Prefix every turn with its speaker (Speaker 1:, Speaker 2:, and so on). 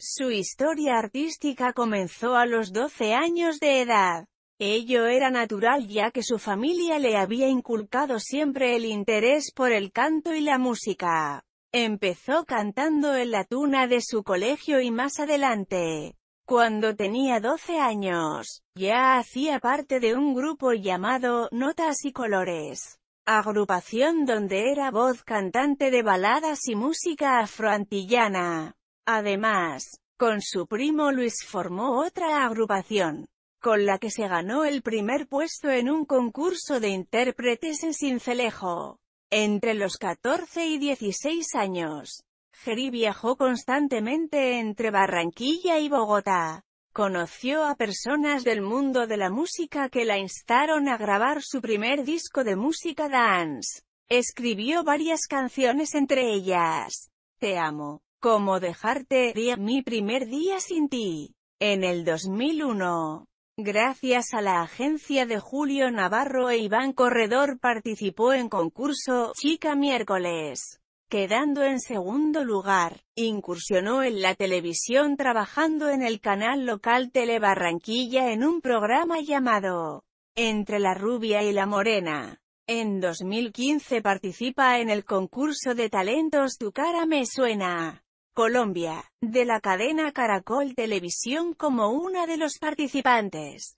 Speaker 1: Su historia artística comenzó a los 12 años de edad. Ello era natural ya que su familia le había inculcado siempre el interés por el canto y la música. Empezó cantando en la tuna de su colegio y más adelante, cuando tenía 12 años, ya hacía parte de un grupo llamado Notas y Colores, agrupación donde era voz cantante de baladas y música afroantillana. Además, con su primo Luis formó otra agrupación, con la que se ganó el primer puesto en un concurso de intérpretes en Cincelejo. Entre los 14 y 16 años, Geri viajó constantemente entre Barranquilla y Bogotá. Conoció a personas del mundo de la música que la instaron a grabar su primer disco de música dance. Escribió varias canciones entre ellas, Te amo, como dejarte mi primer día sin ti. En el 2001. Gracias a la agencia de Julio Navarro e Iván Corredor participó en concurso Chica Miércoles, quedando en segundo lugar. Incursionó en la televisión trabajando en el canal local Telebarranquilla en un programa llamado Entre la rubia y la morena. En 2015 participa en el concurso de talentos Tu cara me suena. Colombia, de la cadena Caracol Televisión como una de los participantes.